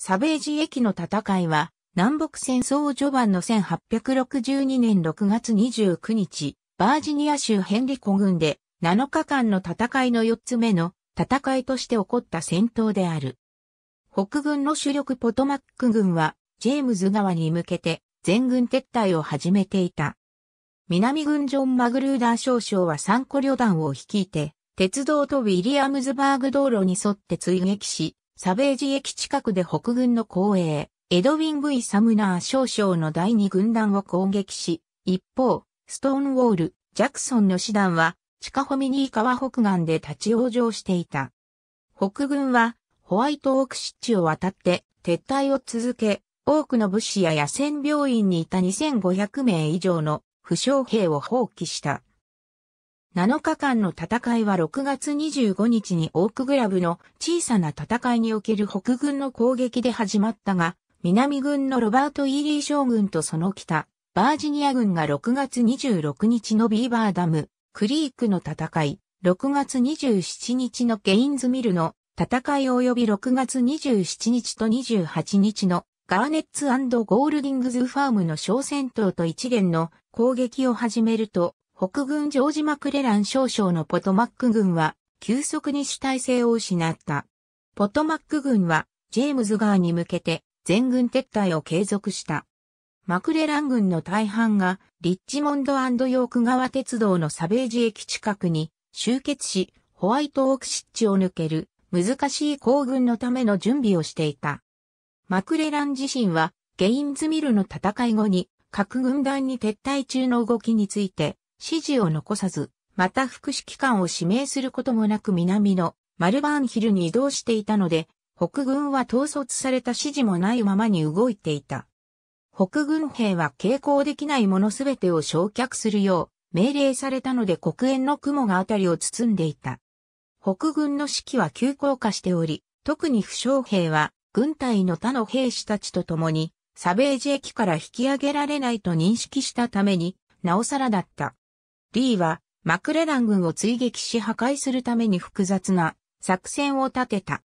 サベージ駅の戦いは、南北戦争序盤の1862年6月29日、バージニア州ヘンリコ軍で7日間の戦いの4つ目の戦いとして起こった戦闘である。北軍の主力ポトマック軍はジェームズ川に向けて全軍撤退を始めていた。南軍ジョン・マグルーダー少将は3個旅団を率いて、鉄道とウィリアムズバーグ道路に沿って追撃し、サベージ駅近くで北軍の後衛、エドウィン・ブイ・サムナー少将の第二軍団を攻撃し、一方、ストーンウォール、ジャクソンの師団は、地下ホミニー川北岸で立ち往生していた。北軍は、ホワイトオークシッチを渡って撤退を続け、多くの武士や野戦病院にいた2500名以上の負傷兵を放棄した。7日間の戦いは6月25日にオークグラブの小さな戦いにおける北軍の攻撃で始まったが、南軍のロバート・イーリー将軍とその北、バージニア軍が6月26日のビーバーダム、クリークの戦い、6月27日のゲインズミルの戦い及び6月27日と28日のガーネッツゴールディングズファームの小戦闘と一連の攻撃を始めると、北軍ジョージ・マクレラン少将のポトマック軍は、急速に主体性を失った。ポトマック軍は、ジェームズ川に向けて、全軍撤退を継続した。マクレラン軍の大半が、リッチモンドヨーク川鉄道のサベージ駅近くに集結し、ホワイトオークシッチを抜ける、難しい行軍のための準備をしていた。マクレラン自身は、ゲインズミルの戦い後に、各軍団に撤退中の動きについて、指示を残さず、また副指揮官を指名することもなく南のマルバーンヒルに移動していたので、北軍は統率された指示もないままに動いていた。北軍兵は傾向できないものすべてを焼却するよう命令されたので黒煙の雲があたりを包んでいた。北軍の士気は急降下しており、特に負傷兵は軍隊の他の兵士たちと共にサベージ駅から引き上げられないと認識したために、なおさらだった。リーはマクレラン軍を追撃し破壊するために複雑な作戦を立てた。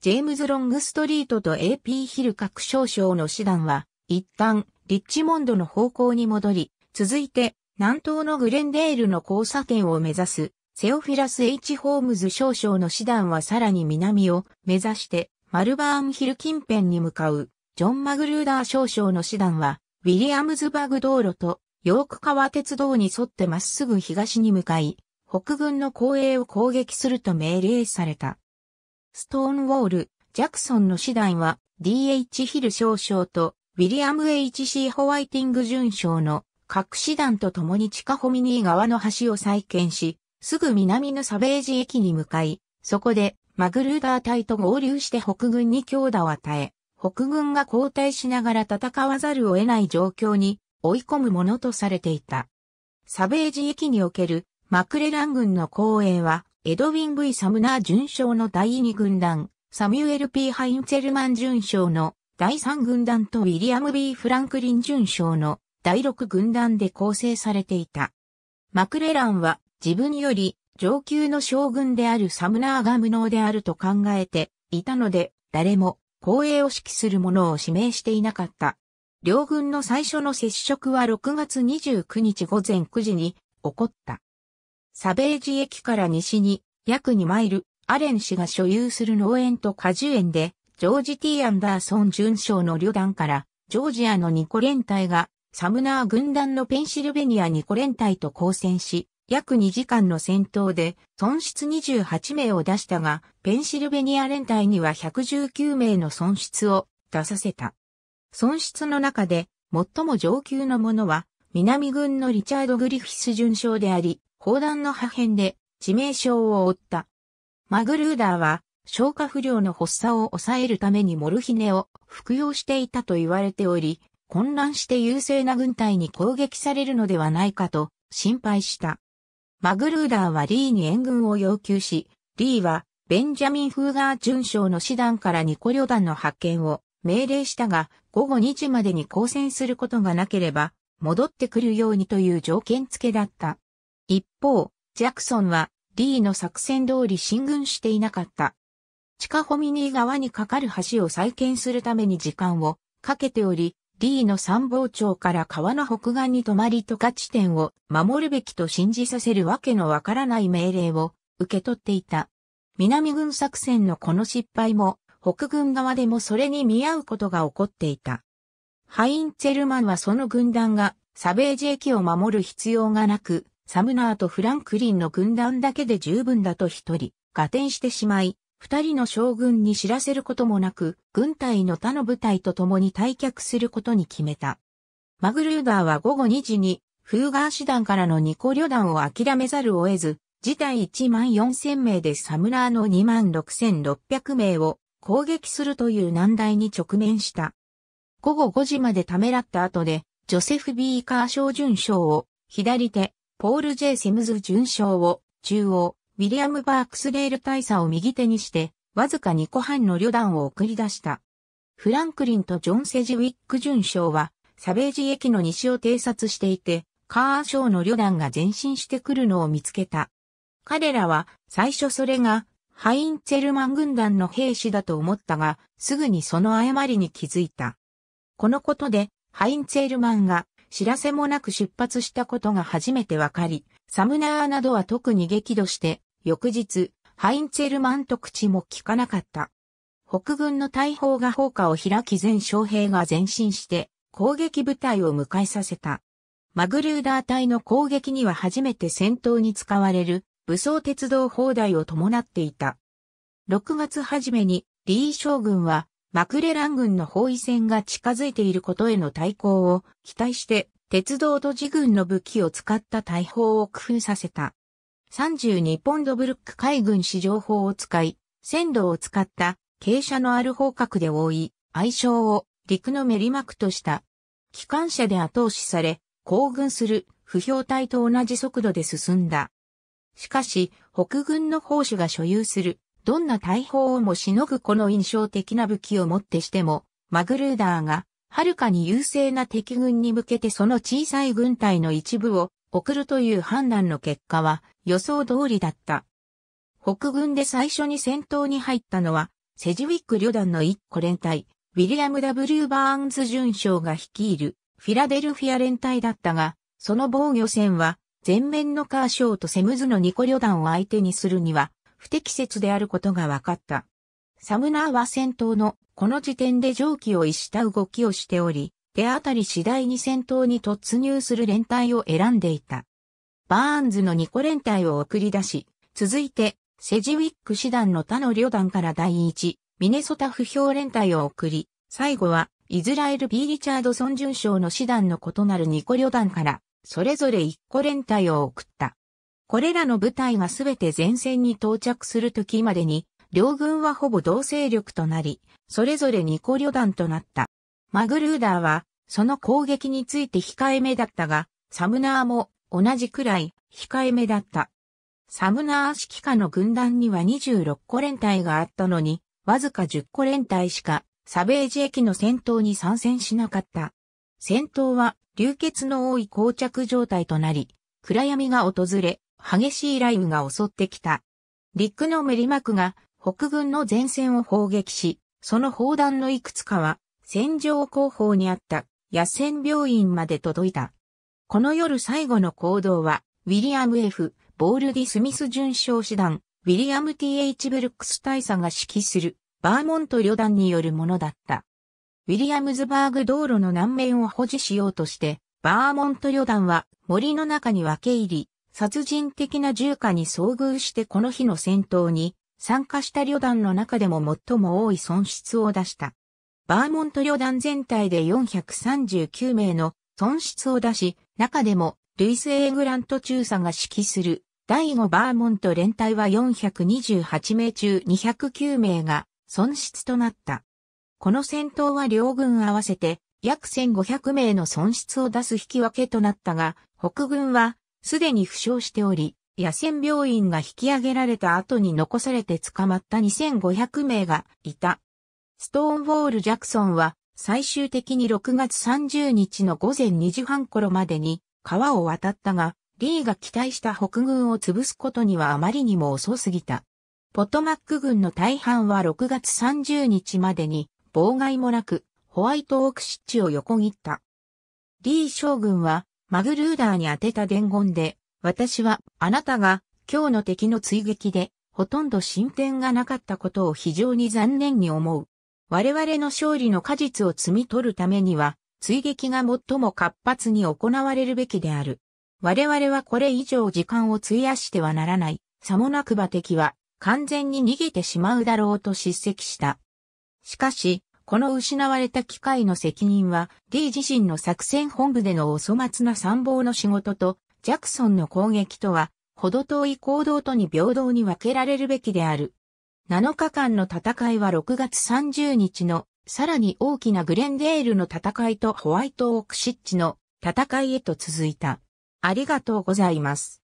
ジェームズ・ロングストリートと AP ヒル各少将の師団は、一旦、リッチモンドの方向に戻り、続いて、南東のグレンデールの交差点を目指す、セオフィラス・ H・ ホームズ少将の師団はさらに南を目指して、マルバーンヒル近辺に向かう、ジョン・マグルーダー少将の師団は、ウィリアムズバグ道路とヨーク川鉄道に沿ってまっすぐ東に向かい、北軍の後衛を攻撃すると命令された。ストーンウォール、ジャクソンの師団は D.H. ヒル少将とウィリアム・ H.C. ホワイティング准将の各師団と共に地下ホミニー側の橋を再建し、すぐ南のサベージ駅に向かい、そこでマグルーダー隊と合流して北軍に強打を与え、北軍が後退しながら戦わざるを得ない状況に追い込むものとされていた。サベージ域におけるマクレラン軍の公営は、エドウィン・ブイ・サムナー巡将の第2軍団、サミュエル・ P・ ハインツェルマン巡将の第3軍団とウィリアム・ B・ フランクリン巡将の第6軍団で構成されていた。マクレランは自分より上級の将軍であるサムナーが無能であると考えていたので、誰も公営を指揮する者を指名していなかった。両軍の最初の接触は6月29日午前9時に起こった。サベージ駅から西に約2マイル、アレン氏が所有する農園と果樹園で、ジョージ・ T・ アンダーソン巡将の旅団から、ジョージアのニコ連隊が、サムナー軍団のペンシルベニアニコ連隊と交戦し、約2時間の戦闘で損失28名を出したが、ペンシルベニア連隊には119名の損失を出させた。損失の中で最も上級のものは南軍のリチャード・グリフィス准将であり、砲弾の破片で致命傷を負った。マグルーダーは消化不良の発作を抑えるためにモルヒネを服用していたと言われており、混乱して優勢な軍隊に攻撃されるのではないかと心配した。マグルーダーはリーに援軍を要求し、リーはベンジャミン・フーガー准将の師団からニコ旅団の派遣を命令したが、午後2時までに交戦することがなければ、戻ってくるようにという条件付けだった。一方、ジャクソンは、リーの作戦通り進軍していなかった。地下ホミニー側に架かる橋を再建するために時間をかけており、リーの参謀長から川の北岸に泊まりとか地点を守るべきと信じさせるわけのわからない命令を受け取っていた。南軍作戦のこの失敗も北軍側でもそれに見合うことが起こっていた。ハインツェルマンはその軍団がサベージ駅を守る必要がなく、サムナーとフランクリンの軍団だけで十分だと一人、合点してしまい、二人の将軍に知らせることもなく、軍隊の他の部隊と共に退却することに決めた。マグルーダーは午後2時に、フーガー師団からの2個旅団を諦めざるを得ず、事態1万4000名でサムナーの2万6600名を攻撃するという難題に直面した。午後5時までためらった後で、ジョセフ・ B・ カーショー巡将を左手、ポール・ J・ セムズ巡将を中央、ウィリアム・バークスレール大佐を右手にして、わずか2個半の旅団を送り出した。フランクリンとジョン・セジウィック巡将は、サベージ駅の西を偵察していて、カーショーの旅団が前進してくるのを見つけた。彼らは最初それがハインツェルマン軍団の兵士だと思ったが、すぐにその誤りに気づいた。このことで、ハインツェルマンが知らせもなく出発したことが初めてわかり、サムナーなどは特に激怒して、翌日、ハインツェルマンと口も聞かなかった。北軍の大砲が砲火を開き全将兵が前進して攻撃部隊を迎えさせた。マグルーダー隊の攻撃には初めて戦闘に使われる武装鉄道砲台を伴っていた。6月初めにリー将軍はマクレラン軍の包囲戦が近づいていることへの対抗を期待して鉄道と自軍の武器を使った大砲を工夫させた。32ポンドブルック海軍史上砲を使い、線路を使った傾斜のある方角で覆い、愛称を陸のメリマクとした。機関車で後押しされ、行軍する不評隊と同じ速度で進んだ。しかし、北軍の砲手が所有する、どんな大砲をもしのぐこの印象的な武器をもってしても、マグルーダーが、はるかに優勢な敵軍に向けてその小さい軍隊の一部を送るという判断の結果は予想通りだった。北軍で最初に戦闘に入ったのは、セジウィック旅団の一個連隊、ウィリアム・ W・ バーンズ巡将が率いるフィラデルフィア連隊だったが、その防御戦は前面のカーショーとセムズのニコ旅団を相手にするには、不適切であることが分かった。サムナーは戦闘のこの時点で蒸気を逸した動きをしており、手当たり次第に戦闘に突入する連隊を選んでいた。バーンズのニコ連隊を送り出し、続いて、セジウィック師団の他の旅団から第1、ミネソタ不評連隊を送り、最後は、イズラエル・ B・ リチャードソン准将の師団の異なるニコ旅団から、それぞれ1個連隊を送った。これらの部隊がすべて前線に到着する時までに、両軍はほぼ同勢力となり、それぞれ2個旅団となった。マグルーダーは、その攻撃について控えめだったが、サムナーも同じくらい控えめだった。サムナー指揮下の軍団には26個連隊があったのに、わずか10個連隊しかサベージ駅の戦闘に参戦しなかった。戦闘は流血の多い膠着状態となり、暗闇が訪れ、激しい雷雨が襲ってきた。陸のメリマクが北軍の前線を砲撃し、その砲弾のいくつかは戦場後方にあった野戦病院まで届いた。この夜最後の行動は、ウィリアム F. ボールディ・スミス準将師団、ウィリアム T.H. ブルックス大佐が指揮するバーモント旅団によるものだった。ウィリアムズバーグ道路の南面を保持しようとして、バーモント旅団は森の中に分け入り、殺人的な銃火に遭遇してこの日の戦闘に参加した旅団の中でも最も多い損失を出した。バーモント旅団全体で439名の損失を出し、中でもルイス・エーグラント中佐が指揮する第5バーモント連隊は428名中209名が損失となった。この戦闘は両軍合わせて約1500名の損失を出す引き分けとなったが、北軍はすでに負傷しており、野戦病院が引き上げられた後に残されて捕まった2500名がいた。ストーンウォール・ジャクソンは最終的に6月30日の午前2時半頃までに川を渡ったが、リーが期待した北軍を潰すことにはあまりにも遅すぎた。ポトマック軍の大半は6月30日までに妨害もなく、ホワイトオークシッチを横切った。リー将軍は、マグルーダーに宛てた伝言で、私は、あなたが、今日の敵の追撃で、ほとんど進展がなかったことを非常に残念に思う。我々の勝利の果実を摘み取るためには、追撃が最も活発に行われるべきである。我々はこれ以上時間を費やしてはならない。さもなくば敵は完全に逃げてしまうだろうと叱責した。しかし、この失われた機会の責任は、D 自身の作戦本部でのお粗末な参謀の仕事と、ジャクソンの攻撃とは、ほど遠い行動とに平等に分けられるべきである。7日間の戦いは6月30日の、さらに大きなグレンデールの戦いとホワイトオークシッチの戦いへと続いた。ありがとうございます。